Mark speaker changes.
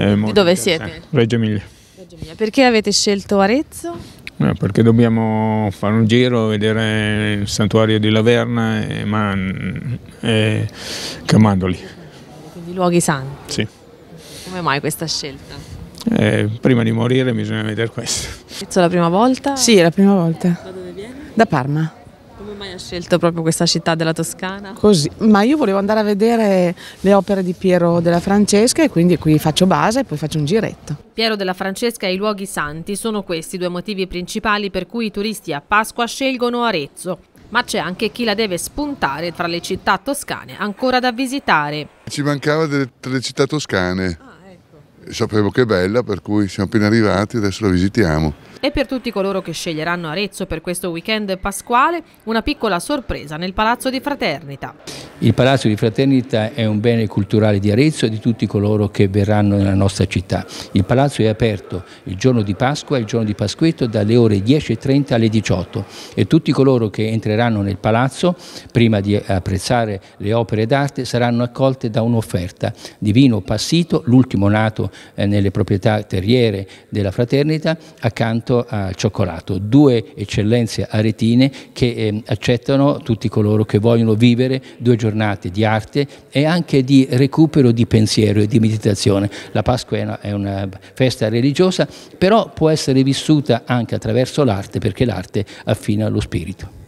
Speaker 1: Eh, di dove siete? Reggio Emilia.
Speaker 2: Reggio Emilia. Perché avete scelto Arezzo?
Speaker 1: No, perché dobbiamo fare un giro, vedere il santuario di Laverna e, Man, e Camandoli.
Speaker 2: Quindi luoghi santi? Sì. Come mai questa scelta?
Speaker 1: Eh, prima di morire bisogna vedere questo.
Speaker 2: Arezzo la prima volta? Sì, è la
Speaker 3: prima volta. Da dove viene? Da Parma
Speaker 2: mai ha scelto proprio questa città della Toscana? Così,
Speaker 3: ma io volevo andare a vedere le opere di Piero della Francesca e quindi qui faccio base e poi faccio un giretto.
Speaker 2: Piero della Francesca e i luoghi santi sono questi due motivi principali per cui i turisti a Pasqua scelgono Arezzo, ma c'è anche chi la deve spuntare tra le città toscane ancora da visitare.
Speaker 4: Ci mancava delle, delle città toscane, ah, ecco. sapevo che è bella per cui siamo appena arrivati e adesso la visitiamo
Speaker 2: e per tutti coloro che sceglieranno Arezzo per questo weekend pasquale una piccola sorpresa nel Palazzo di Fraternita.
Speaker 5: Il Palazzo di Fraternita è un bene culturale di Arezzo e di tutti coloro che verranno nella nostra città. Il palazzo è aperto il giorno di Pasqua e il giorno di Pasquetto dalle ore 10.30 alle 18 e tutti coloro che entreranno nel palazzo prima di apprezzare le opere d'arte saranno accolte da un'offerta di vino passito, l'ultimo nato eh, nelle proprietà terriere della Fraternita, accanto gelato a cioccolato, due eccellenze aretine che eh, accettano tutti coloro che vogliono vivere due giornate di arte e anche di recupero di pensiero e di meditazione. La Pasqua è una, è una festa religiosa, però può essere vissuta anche attraverso l'arte perché l'arte affina lo spirito.